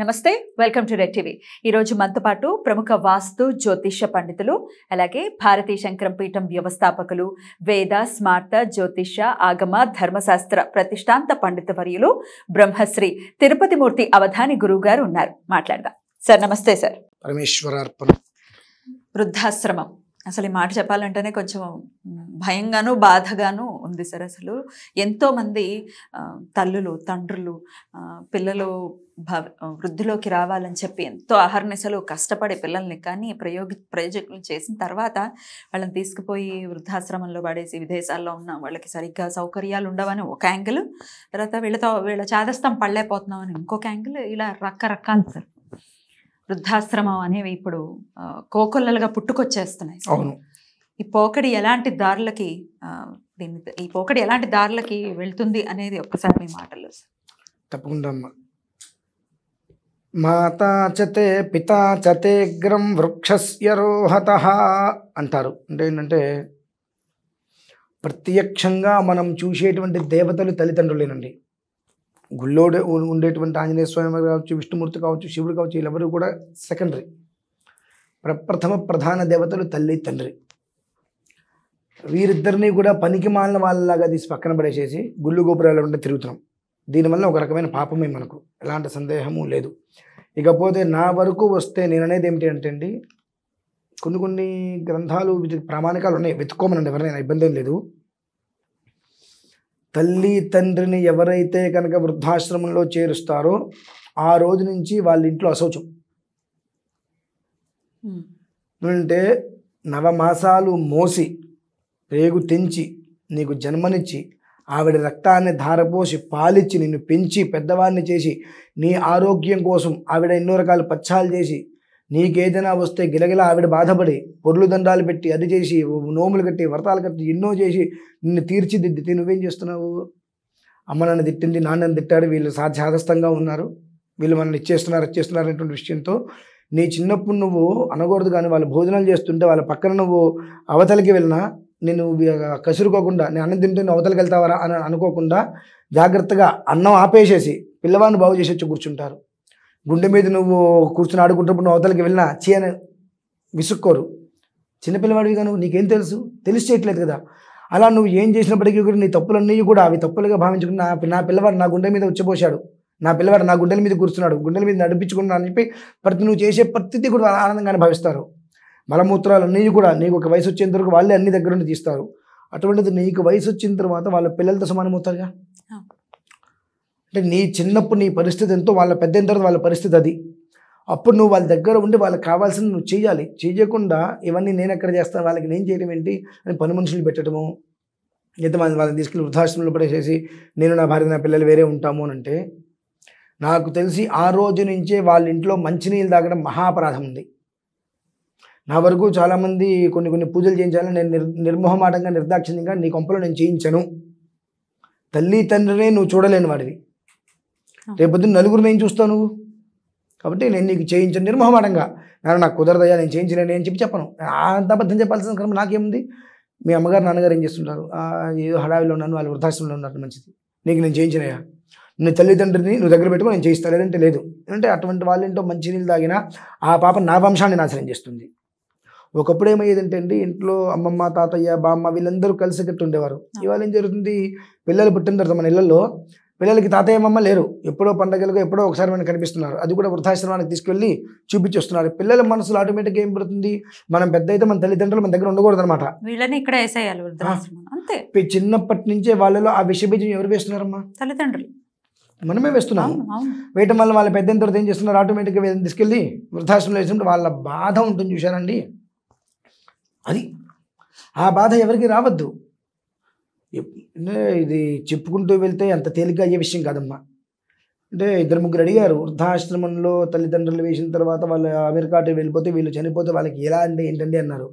నమస్తే welcome to red TV ఈరోజు మనతో పాటు ప్రముఖ వాస్తు జ్యోతిష పండితులు అలాగే భారతీయ శంకరం పీఠం వ్యవస్థాపకులు వేద స్మార్త జ్యోతిష ఆగమ ధర్మశాస్త్ర ప్రతిష్టాంత పండిత వర్యులు బ్రహ్మశ్రీ తిరుపతి మూర్తి అవధాని గురువు గారు ఉన్నారు మాట్లాడదాం సార్ నమస్తే సార్ పరమేశ్వరార్పణ వృద్ధాశ్రమం అసలు ఈ మాట చెప్పాలంటేనే కొంచెం భయంగాను బాధగాను ఉంది సార్ అసలు ఎంతోమంది తల్లులు తండ్రులు పిల్లలు భవ వృద్ధిలోకి రావాలని చెప్పి ఎంతో అహర్నిశలు కష్టపడే పిల్లల్ని కానీ ప్రయోగ ప్రయోజకులు చేసిన తర్వాత వాళ్ళని తీసుకుపోయి వృద్ధాశ్రమంలో పడేసి విదేశాల్లో ఉన్న వాళ్ళకి సరిగ్గా సౌకర్యాలు ఉండవని ఒక యాంగిల్ తర్వాత వీళ్ళతో వీళ్ళ చాదస్తం పడలేకపోతున్నామని ఇంకొక యాంగిల్ ఇలా రకరకాలు సార్ వృద్ధాశ్రమం అనేవి ఇప్పుడు కోకొల్లలుగా పుట్టుకొచ్చేస్తున్నాయి అవును ఈ పోకడి ఎలాంటి దారులకి దీన్ని ఈ పోకడి ఎలాంటి దారులకి వెళ్తుంది అనేది ఒక్కసారి మీ మాటలు తప్పకుండా అమ్మా మాతా చతే పితా చతేగ్రం వృక్షస్య రోహత అంటారు అంటే ఏంటంటే ప్రత్యక్షంగా మనం చూసేటువంటి దేవతలు తల్లిదండ్రులేనండి గుళ్ళో ఉండేటువంటి ఆంజనేయ స్వామి కావచ్చు విష్ణుమూర్తి కావచ్చు శివుడు కావచ్చు వీళ్ళెవరూ కూడా సెకండరీ ప్రప్రథమ ప్రధాన దేవతలు తల్లి తండ్రి వీరిద్దరిని కూడా పనికి మాలిన వాళ్ళలాగా తీసి పక్కన పడేసేసి గుళ్ళు గోపురాలు ఉంటే తిరుగుతున్నాం దీనివల్ల ఒక రకమైన పాపమే మనకు ఎలాంటి సందేహము లేదు ఇకపోతే నా వరకు వస్తే నేను అనేది ఏమిటి అంటే అండి కొన్ని కొన్ని గ్రంథాలు వీటికి ప్రామాణికాలు ఉన్నాయి వెతుక్కోమనండి ఎవరైనా ఇబ్బంది లేదు తల్లి తండ్రిని ఎవరైతే కనుక వృద్ధాశ్రమంలో చేరుస్తారో ఆ రోజు నుంచి వాళ్ళ ఇంట్లో అశౌచం అంటే నవమాసాలు మోసి రేగు తెంచి నీకు జన్మనిచ్చి ఆవిడ రక్తాన్ని ధారపోసి పాలిచ్చి నిన్ను పెంచి పెద్దవాడిని చేసి నీ ఆరోగ్యం కోసం ఆవిడ ఎన్నో రకాల పచ్చాలు చేసి నీకేదైనా వస్తే గిలగిల ఆవిడ బాధపడి పొర్లు దండాలు పెట్టి అది చేసి నోములు కట్టి వ్రతాలు కట్టి ఎన్నో చేసి నిన్ను తీర్చిదిద్దితే నువ్వేం చేస్తున్నావు అమ్మ నన్ను తిట్టింది నాన్నని తిట్టాడు వీళ్ళు సాధ్యాదస్తంగా ఉన్నారు వీళ్ళు మనల్ని ఇచ్చేస్తున్నారు ఇచ్చేస్తున్నారు అనేటువంటి విషయంతో నీ చిన్నప్పుడు నువ్వు అనకూడదు కానీ వాళ్ళు భోజనాలు చేస్తుంటే వాళ్ళ పక్కన నువ్వు అవతలికి వెళ్ళినా నేను కసురుకోకుండా నేను అన్నం తింటే నువ్వు అవతలకి వెళ్తావరా అని అనుకోకుండా జాగ్రత్తగా అన్నం ఆపేసేసి పిల్లవాడిని బాగు చేసి వచ్చి కూర్చుంటారు గుండె మీద నువ్వు కూర్చుని ఆడుకుంటున్నప్పుడు నువ్వు అవతలకి వెళ్ళినా చీ అని విసుక్కోరు చిన్నపిల్లవాడివి కాను నీకేం తెలుసు తెలిసి చేయట్లేదు కదా అలా నువ్వు ఏం చేసినప్పటికీ కూడా నీ తప్పులన్నీ కూడా అవి తప్పులుగా భావించుకుని నా నా పిల్లవాడు నా గుండె మీద ఉచ్చబోశాడు నా పిల్లవాడు నా గుండెల మీద కూర్చున్నాడు గుండెల మీద నడిపించుకున్నాను అని చెప్పి ప్రతి నువ్వు చేసే ప్రతిదీ కూడా ఆనందంగానే భావిస్తారు మలమూత్రాలు అన్నీ కూడా నీకు ఒక వయసు వచ్చేంత వరకు వాళ్ళే అన్ని దగ్గర నుండి తీస్తారు అటువంటిది నీకు వయసు వచ్చిన తర్వాత వాళ్ళ పిల్లలతో సమానమవుతారుగా అంటే నీ చిన్నప్పుడు నీ పరిస్థితి ఎంతో వాళ్ళ పెద్ద తర్వాత వాళ్ళ పరిస్థితి అది అప్పుడు నువ్వు వాళ్ళ దగ్గర ఉండి వాళ్ళకి కావాల్సింది నువ్వు చేయాలి చేయకుండా ఇవన్నీ నేను ఎక్కడ చేస్తాను వాళ్ళకి నేను చేయడం ఏంటి అని పని మనుషులు పెట్టడము లేదా వాళ్ళని తీసుకెళ్ళి వృద్ధాశ్రమంలో పడేసేసి నేను నా భార్య నా పిల్లలు వేరే ఉంటాము అని అంటే నాకు తెలిసి ఆ రోజు నుంచే వాళ్ళ ఇంట్లో మంచినీళ్ళు తాగడం మహాపరాధం ఉంది నా వరకు చాలామంది కొన్ని కొన్ని పూజలు చేయించాలని నేను నిర్ నిర్మోహమాటంగా నిర్దాక్షిణ్యంగా నీ కొంపలో నేను చేయించాను తల్లి తండ్రినే నువ్వు చూడలేని వాడివి రేపొద్దున నలుగురు నేను చూస్తావు నువ్వు కాబట్టి నేను నీకు చేయించను నిర్మహమాటంగా నేను నాకు కుదరదయ్యా నేను చేయించలేను అని చెప్పి చెప్పను అంత అబద్ధం చెప్పాల్సిన క్రమం నాకేముంది మీ అమ్మగారు నాన్నగారు ఏం చేస్తుంటారు ఏదో హడావిలో ఉన్నాను వాళ్ళు వృద్ధాశ్రమంలో ఉన్నారు మంచిది నీకు నేను చేయించినయ్యా నీ తల్లిదండ్రిని నువ్వు దగ్గర పెట్టుకుని నేను చేయిస్తా లేదంటే లేదు అంటే అటువంటి వాళ్ళేంటో నీళ్ళు తాగినా ఆ పాప నా వంశాన్ని నాశనం చేస్తుంది ఒకప్పుడు ఏమయ్యేదంటే అండి ఇంట్లో అమ్మమ్మ తాతయ్య బామ్మ వీళ్ళందరూ కలిసికట్టు ఉండేవారు ఇవాళ ఏం జరుగుతుంది పిల్లలు పుట్టిన తర్వాత మన ఇళ్లలో పిల్లలకి తాతయ్య మమ్మ లేరు ఎప్పుడో పండగలకు ఎప్పుడో ఒకసారి మనకు కనిపిస్తున్నారు అది కూడా వృద్ధాశ్రమానికి తీసుకెళ్ళి చూపించేస్తున్నారు పిల్లల మనసులో ఆటోమేటిక్ ఏం పడుతుంది మనం పెద్ద అయితే మన తల్లిదండ్రులు మన దగ్గర ఉండకూడదు అనమాట అంతే చిన్నప్పటి నుంచే వాళ్ళలో ఆ విషబీజం ఎవరు వేస్తున్నారమ్మా తల్లిదండ్రులు మనమే వేస్తున్నాం వేయటం వల్ల వాళ్ళ పెద్ద తర్వాత ఏం చేస్తున్నారు ఆటోమేటిక్గా తీసుకెళ్ళి వృద్ధాశ్రమంలో వేసినప్పుడు వాళ్ళ బాధ ఉంటుంది చూశారండి అది ఆ బాధ ఎవరికి రావద్దు అంటే ఇది చెప్పుకుంటూ వెళ్తే అంత తేలిక అయ్యే విషయం కాదమ్మా అంటే ఇద్దరు ముగ్గురు అడిగారు వృద్ధాశ్రమంలో తల్లిదండ్రులు వేసిన తర్వాత వాళ్ళు అమెరికా అటు వెళ్ళిపోతే వీళ్ళు చనిపోతే వాళ్ళకి ఎలా అంటే ఏంటండి అన్నారు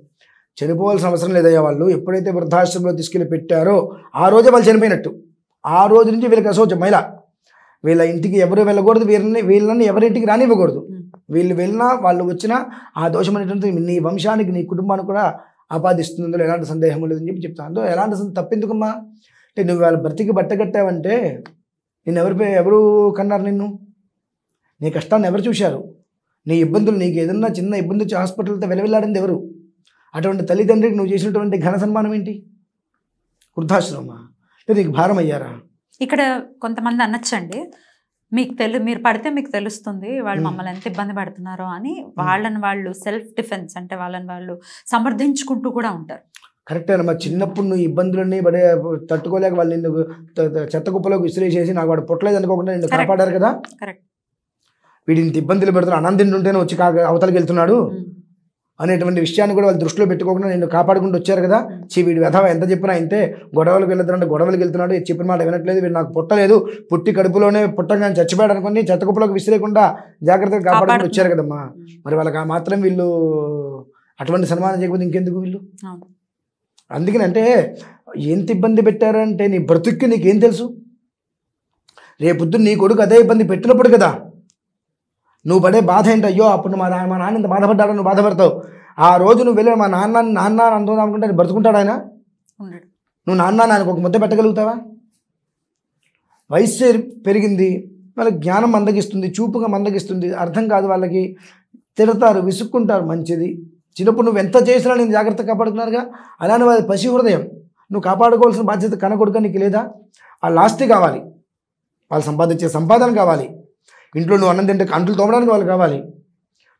చనిపోవాల్సిన అవసరం లేదయ్యా వాళ్ళు ఎప్పుడైతే వృద్ధాశ్రమంలో తీసుకెళ్ళి పెట్టారో ఆ రోజే వాళ్ళు చనిపోయినట్టు ఆ రోజు నుంచి వీళ్ళకి అసోచం మహిళ వీళ్ళ ఇంటికి ఎవరు వెళ్ళకూడదు వీళ్ళని వీళ్ళని ఎవరింటికి రానివ్వకూడదు వీళ్ళు వెళ్ళినా వాళ్ళు వచ్చినా ఆ దోషం అనేటువంటి నీ వంశానికి నీ కుటుంబానికి కూడా ఆపాదిస్తుందో ఎలాంటి సందేహం లేదని చెప్పి చెప్తాను అందులో ఎలాంటి తప్పిందుకమ్మా అంటే నువ్వు వాళ్ళ బ్రతికి బట్టగట్టావంటే నేను ఎవరి ఎవరు కన్నారు నిన్ను నీ కష్టాన్ని ఎవరు చూశారు నీ ఇబ్బందులు నీకు ఏదన్నా చిన్న ఇబ్బంది వచ్చి హాస్పిటల్తో వెలవెళ్ళాడింది ఎవరు అటువంటి తల్లిదండ్రికి నువ్వు చేసినటువంటి ఘన సన్మానం ఏంటి లేదు నీకు భారం అయ్యారా ఇక్కడ కొంతమంది అనొచ్చండి మీకు తెలు మీరు పడితే మీకు తెలుస్తుంది వాళ్ళు మమ్మల్ని ఎంత ఇబ్బంది పడుతున్నారో అని వాళ్ళని వాళ్ళు సెల్ఫ్ డిఫెన్స్ అంటే వాళ్ళని వాళ్ళు సమర్థించుకుంటూ కూడా ఉంటారు కరెక్ట్ మా చిన్నప్పుడు నువ్వు ఇబ్బందులన్నీ పడే తట్టుకోలేక వాళ్ళు నిన్ను చెత్త కుప్పలోకి విసిరేసేసి నాకు వాడు పుట్టలేదు అనుకోకుండా నిన్ను కాపాడారు కదా కరెక్ట్ వీడింత ఇబ్బందులు పెడుతున్నా అనంతింటుంటేనే వచ్చి కాక అవతలకి వెళ్తున్నాడు అనేటువంటి విషయాన్ని కూడా వాళ్ళు దృష్టిలో పెట్టుకోకుండా నేను కాపాడుకుంటూ వచ్చారు కదా చీ వీడు వెధవ ఎంత చెప్పినా అయితే గొడవలకు వెళ్తున్నాడు గొడవలకు వెళ్తున్నాడు చెప్పిన మాట వినట్లేదు వీడు నాకు పుట్టలేదు పుట్టి కడుపులోనే పుట్టగానే చచ్చిపోయాడు అనుకుని చెత్తకుప్పలోకి విసిరేయకుండా జాగ్రత్తగా కాపాడుకుంటూ వచ్చారు కదమ్మా మరి వాళ్ళకి ఆ మాత్రం వీళ్ళు అటువంటి సన్మానం చేయకపోతే ఇంకెందుకు వీళ్ళు అందుకనంటే ఎంత ఇబ్బంది పెట్టారంటే నీ బ్రతుక్కి నీకేం తెలుసు రేపొద్దు నీ కొడుకు అదే ఇబ్బంది పెట్టినప్పుడు కదా నువ్వు పడే బాధ ఏంటి అయ్యో అప్పుడు మా మా నాన్న ఇంత బాధపడ్డాడు నువ్వు బాధపడతావు ఆ రోజు నువ్వు వెళ్ళి మా నాన్న నాన్న అనుకుందాం అనుకుంటే బ్రతుకుంటాడు ఆయన నువ్వు నాన్న నాన్నకు ఒక ముద్ద పెట్టగలుగుతావా వయస్సు పెరిగింది వాళ్ళకి జ్ఞానం మందగిస్తుంది చూపుగా మందగిస్తుంది అర్థం కాదు వాళ్ళకి తిడతారు విసుక్కుంటారు మంచిది చిన్నప్పుడు నువ్వు ఎంత చేసినా నేను జాగ్రత్త కాపాడుకున్నారుగా అలానే వాళ్ళ పసి హృదయం నువ్వు కాపాడుకోవాల్సిన బాధ్యత కనకొడుక నీకు లేదా వాళ్ళు ఆస్తి కావాలి వాళ్ళు సంపాదించే సంపాదన కావాలి ఇంట్లో నువ్వు అన్నం తింటే కంట్లు తోమడానికి వాళ్ళు కావాలి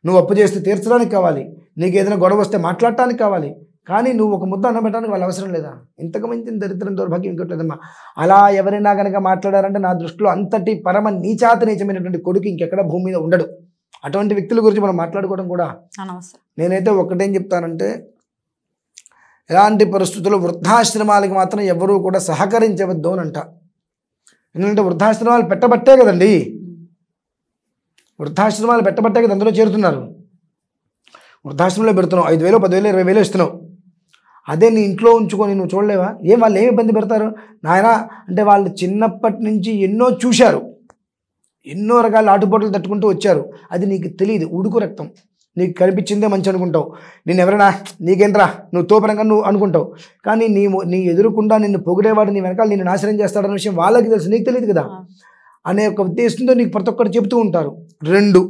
నువ్వు అప్పు చేస్తే తీర్చడానికి కావాలి నీకు ఏదైనా గొడవ వస్తే మాట్లాడటానికి కావాలి కానీ నువ్వు ఒక ముద్ద అన్నం పెట్టడానికి వాళ్ళు అవసరం లేదా ఇంతకు మించిన దరిద్రం దౌర్భాగ్యం లేదమ్మా అలా ఎవరైనా కనుక మాట్లాడారంటే నా దృష్టిలో అంతటి పరమ నీచాత నీచమైనటువంటి కొడుకు ఇంకెక్కడ భూమి మీద ఉండడు అటువంటి వ్యక్తుల గురించి మనం మాట్లాడుకోవడం కూడా నేనైతే ఒకటేం చెప్తానంటే ఎలాంటి పరిస్థితుల్లో వృద్ధాశ్రమాలకి మాత్రం ఎవరూ కూడా సహకరించవద్దు అని అంట ఎందుకంటే వృద్ధాశ్రమాలు పెట్టబట్టే కదండి వృద్ధాశ్రమాలు పెట్టబట్టే కదా అందులో చేరుతున్నారు వృద్ధాశ్రమంలో పెడుతున్నావు ఐదు వేలు పదివేలు ఇరవై వేలు ఇస్తున్నావు అదే నీ ఇంట్లో ఉంచుకొని నువ్వు చూడలేవా ఏం వాళ్ళు ఏమి ఇబ్బంది పెడతారు నాయన అంటే వాళ్ళు చిన్నప్పటి నుంచి ఎన్నో చూశారు ఎన్నో రకాల ఆటుపోట్లు తట్టుకుంటూ వచ్చారు అది నీకు తెలియదు ఉడుకు రక్తం నీకు కనిపించిందే మంచి అనుకుంటావు నేను ఎవరైనా నీకేంద్రా నువ్వు తోపరంగా నువ్వు అనుకుంటావు కానీ నీ నీ ఎదురుకుండా నిన్ను పొగిడేవాడు నీ వెనకాల నిన్ను నాశనం చేస్తాడన్న విషయం వాళ్ళకి తెలుసు నీకు తెలియదు కదా అనే ఒక ఉద్దేశంతో నీకు ప్రతి ఒక్కరు చెబుతూ ఉంటారు రెండు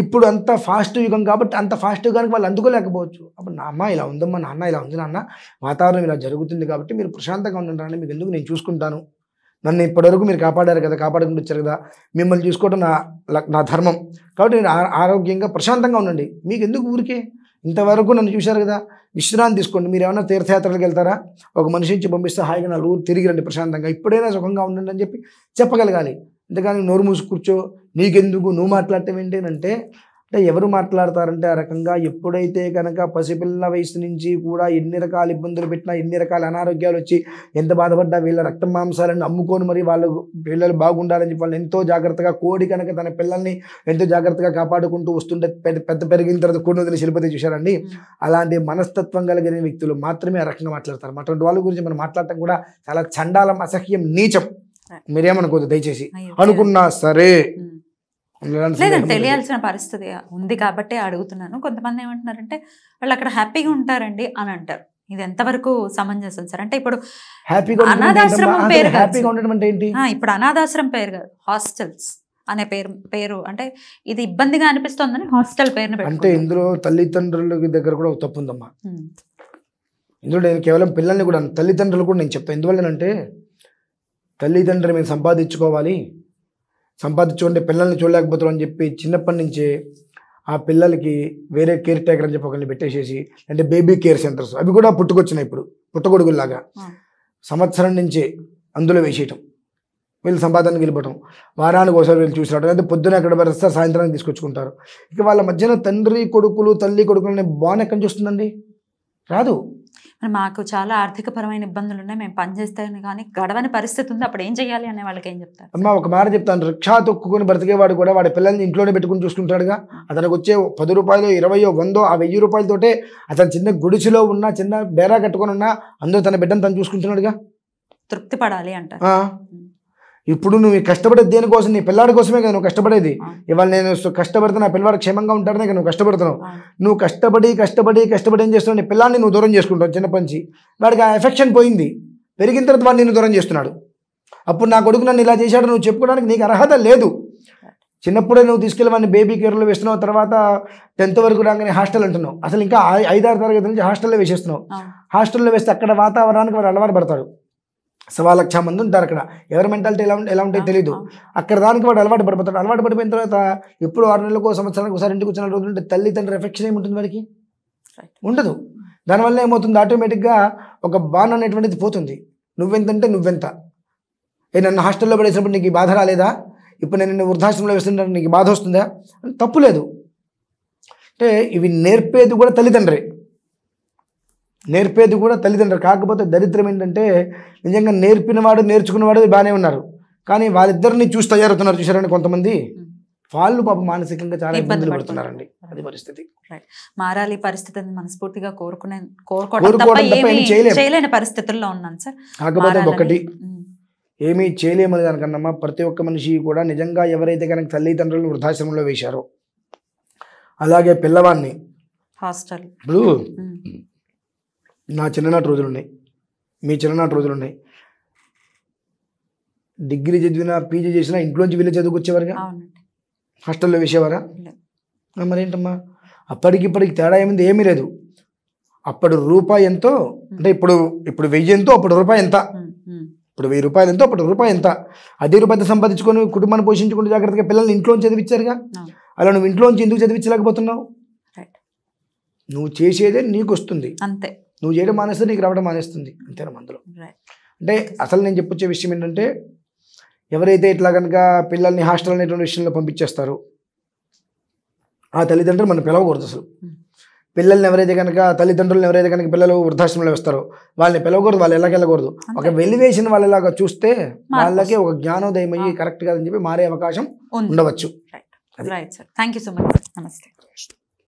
ఇప్పుడు అంత ఫాస్ట్ యుగం కాబట్టి అంత ఫాస్ట్ యుగానికి వాళ్ళు అందుకోలేకపోవచ్చు అప్పుడు నా అమ్మ ఇలా ఉందమ్మా నాన్న ఇలా ఉంది నాన్న వాతావరణం ఇలా జరుగుతుంది కాబట్టి మీరు ప్రశాంతంగా ఉండాలని మీకు ఎందుకు నేను చూసుకుంటాను నన్ను ఇప్పటివరకు మీరు కాపాడారు కదా కాపాడుకుంటూ వచ్చారు కదా మిమ్మల్ని చూసుకోవడం నా నా ధర్మం కాబట్టి నేను ఆరోగ్యంగా ప్రశాంతంగా ఉండండి మీకు ఎందుకు ఊరికే ఇంతవరకు నన్ను చూశారు కదా విశ్రాంతి తీసుకోండి మీరు ఏమైనా తీర్థయాత్రలకు వెళ్తారా ఒక మనిషి నుంచి పంపిస్తే హాయిగా నాలుగు ఊరు తిరిగి రండి ప్రశాంతంగా ఇప్పుడైనా సుఖంగా ఉండండి అని చెప్పి చెప్పగలగాలి అంతేగాని నోరు మూసి కూర్చో నీకెందుకు నువ్వు మాట్లాడటం ఏంటంటే అంటే ఎవరు మాట్లాడతారంటే ఆ రకంగా ఎప్పుడైతే కనుక పసిపిల్ల వయసు నుంచి కూడా ఎన్ని రకాల ఇబ్బందులు పెట్టినా ఎన్ని రకాల అనారోగ్యాలు వచ్చి ఎంత బాధపడ్డా వీళ్ళ రక్త మాంసాలను అమ్ముకొని మరి వాళ్ళు పిల్లలు బాగుండాలని చెప్పి వాళ్ళు ఎంతో జాగ్రత్తగా కోడి కనుక తన పిల్లల్ని ఎంతో జాగ్రత్తగా కాపాడుకుంటూ వస్తుంటే పెద్ద పెద్ద పెరిగిన తర్వాత కూడిన వదిలి శిల్పతి చూశారండి అలాంటి మనస్తత్వం కలిగిన వ్యక్తులు మాత్రమే ఆ రకంగా మాట్లాడతారు అటువంటి వాళ్ళ గురించి మనం మాట్లాడటం కూడా చాలా చండాలం అసహ్యం నీచం మీరేమనుకోదు దయచేసి అనుకున్నా సరే లేదండి తెలియాల్సిన పరిస్థితి ఉంది కాబట్టి అడుగుతున్నాను కొంతమంది ఏమంటున్నారంటే వాళ్ళు అక్కడ హ్యాపీగా ఉంటారండి అని అంటారు ఇది ఎంతవరకు సమంజసం సార్ అంటే ఇప్పుడు అనాథాశ్రమం పేరు ఇప్పుడు అనాథాశ్రమం పేరు కాదు హాస్టల్స్ అనే పేరు పేరు అంటే ఇది ఇబ్బందిగా అనిపిస్తోందని హాస్టల్ పేరు అంటే ఇందులో తల్లిదండ్రుల దగ్గర కూడా ఒక తప్పు ఉందమ్మా ఇందులో నేను కేవలం పిల్లల్ని కూడా తల్లిదండ్రులు కూడా నేను చెప్తాను ఎందువల్లనంటే తల్లిదండ్రులు మేము సంపాదించుకోవాలి సంపాదించుకుంటే పిల్లల్ని చూడలేకపోతారు అని చెప్పి చిన్నప్పటి నుంచే ఆ పిల్లలకి వేరే కేర్ టేకర్ అని చెప్పి ఒకరిని పెట్టేసేసి అంటే బేబీ కేర్ సెంటర్స్ అవి కూడా పుట్టుకొచ్చినాయి ఇప్పుడు పుట్టగొడుగుల్లాగా సంవత్సరం నుంచే అందులో వేసేయటం వీళ్ళు సంపాదనకి వెళ్ళిపోవటం వారానికి ఒకసారి వీళ్ళు చూసి రావడం పొద్దున ఎక్కడ వస్తారు సాయంత్రానికి తీసుకొచ్చుకుంటారు ఇక వాళ్ళ మధ్యన తండ్రి కొడుకులు తల్లి కొడుకులు అనే బాగానే కనిపిస్తుందండి రాదు మరి మాకు చాలా ఆర్థికపరమైన ఇబ్బందులు ఉన్నాయి మేము పనిచేస్తాను కానీ గడవని పరిస్థితి ఉంది అప్పుడు ఏం చేయాలి అనే వాళ్ళకి ఏం చెప్తారు అమ్మ ఒక మాట చెప్తాను రిక్షా తొక్కుని బ్రతికేవాడు కూడా వాడి పిల్లల్ని ఇంట్లోనే పెట్టుకుని చూసుకుంటాడుగా అతనికి వచ్చే పది రూపాయలు ఇరవయో వందో ఆ వెయ్యి రూపాయలతోటే అతను చిన్న గుడిసెలో ఉన్నా చిన్న డేరా కట్టుకొని ఉన్నా అందరూ తన బిడ్డను తను చూసుకుంటున్నాడుగా తృప్తి పడాలి అంటారు ఇప్పుడు నువ్వు కష్టపడేది దేనికోసం నీ పిల్లాడి కోసమే కదా నువ్వు కష్టపడేది ఇవాళ నేను కష్టపడితే నా పిల్లవాడు క్షేమంగా ఉంటాడనే నువ్వు కష్టపడుతున్నావు నువ్వు కష్టపడి కష్టపడి కష్టపడి ఏం చేస్తున్నావు నీ పిల్లాన్ని నువ్వు దూరం చేసుకుంటావు చిన్నపంచి వాడికి ఆ ఎఫెక్షన్ పోయింది పెరిగిన తర్వాత వాడు నిన్ను దూరం చేస్తున్నాడు అప్పుడు నా కొడుకు నన్ను ఇలా చేశాడు నువ్వు చెప్పుకోవడానికి నీకు అర్హత లేదు చిన్నప్పుడే నువ్వు తీసుకెళ్ళి వాడిని బేబీ కేర్లో వేస్తున్నావు తర్వాత టెన్త్ వరకు రాగానే హాస్టల్ అంటున్నావు అసలు ఇంకా ఐదారు తరగతి నుంచి హాస్టల్లో వేసేస్తున్నావు హాస్టల్లో వేస్తే అక్కడ వాతావరణానికి వాడు అలవాటు పడతాడు సవా లక్ష మంది ఉంటారు అక్కడ ఎవరి మెంటాలిటీ ఎలా ఎలా ఉంటాయో తెలియదు అక్కడ దానికి వాడు అలవాటు పడిపోతాడు అలవాటు పడిపోయిన తర్వాత ఎప్పుడు ఆరు నెలలకు సంవత్సరానికి ఒకసారి ఇంటికి వచ్చిన రోజు ఉంటే తండ్రి రిఫెక్షన్ ఏముంటుంది వాడికి ఉండదు దానివల్ల ఏమవుతుంది ఆటోమేటిక్గా ఒక బాన్ అనేటువంటిది పోతుంది నువ్వెంతంటే నువ్వెంత ఏ నన్ను హాస్టల్లో పడేసినప్పుడు నీకు బాధ రాలేదా ఇప్పుడు నేను నిన్ను వృద్ధాశ్రమంలో వేస్తుంటే నీకు బాధ వస్తుందా తప్పు లేదు అంటే ఇవి నేర్పేది కూడా తల్లిదండ్రి నేర్పేది కూడా తల్లిదండ్రులు కాకపోతే దరిద్రం ఏంటంటే నిజంగా నేర్పినవాడు నేర్చుకున్నవాడు బాగానే ఉన్నారు కానీ వాళ్ళిద్దరిని చూసి తయారవుతున్నారు చూసారని కొంతమంది వాళ్ళు పాప మానసికంగా చాలా ఇబ్బందులు పడుతున్నారండి అది పరిస్థితి మారాలి పరిస్థితి మనస్ఫూర్తిగా కోరుకునే కోరుకోవడం పరిస్థితుల్లో ఉన్నాను సార్ కాకపోతే ఒకటి ఏమీ చేయలేము దానికన్నా ప్రతి ఒక్క మనిషి కూడా నిజంగా ఎవరైతే కనుక తల్లిదండ్రులను వృద్ధాశ్రమంలో వేశారో అలాగే పిల్లవాడిని హాస్టల్ ఇప్పుడు నా చిన్ననాటి రోజులు ఉన్నాయి మీ చిన్ననాటి రోజులు ఉన్నాయి డిగ్రీ చదివినా పీజీ చేసినా ఇంట్లోంచి వెళ్ళి చదువుకొచ్చేవారుగా హాస్టల్లో వేసేవారా మరేంటమ్మా అప్పటికి ఇప్పటికి తేడా ఏమింది ఏమీ లేదు అప్పుడు రూపాయి ఎంతో అంటే ఇప్పుడు ఇప్పుడు వెయ్యి ఎంతో అప్పుడు రూపాయి ఎంత ఇప్పుడు వెయ్యి రూపాయలు ఎంతో అప్పుడు రూపాయి ఎంత అదే రూపాయలు సంపాదించుకొని కుటుంబాన్ని పోషించుకుని జాగ్రత్తగా పిల్లల్ని ఇంట్లో చదివించారుగా అలా నువ్వు ఇంట్లోంచి ఎందుకు చదివించలేకపోతున్నావు నువ్వు చేసేదే నీకు వస్తుంది అంతే నువ్వు చేయడం మానేస్తే నీకు రావడం మానేస్తుంది అంతేనా మందులో అంటే అసలు నేను చెప్పొచ్చే విషయం ఏంటంటే ఎవరైతే ఇట్లా కనుక పిల్లల్ని హాస్టల్ అనేటువంటి విషయంలో పంపించేస్తారు ఆ తల్లిదండ్రులు మనం పిలవకూడదు అసలు hmm. పిల్లల్ని ఎవరైతే కనుక తల్లిదండ్రులను ఎవరైతే కనుక పిల్లలు వృద్ధాశ్రమంలో వేస్తారో వాళ్ళని పిలవకూడదు వాళ్ళు ఎలాగ వెళ్ళకూడదు ఒక వేసిన వాళ్ళలాగా చూస్తే వాళ్ళకి ఒక జ్ఞానోదయం అయ్యి కరెక్ట్ కాదని చెప్పి మారే అవకాశం ఉండవచ్చు థ్యాంక్ యూ సో మచ్ నమస్తే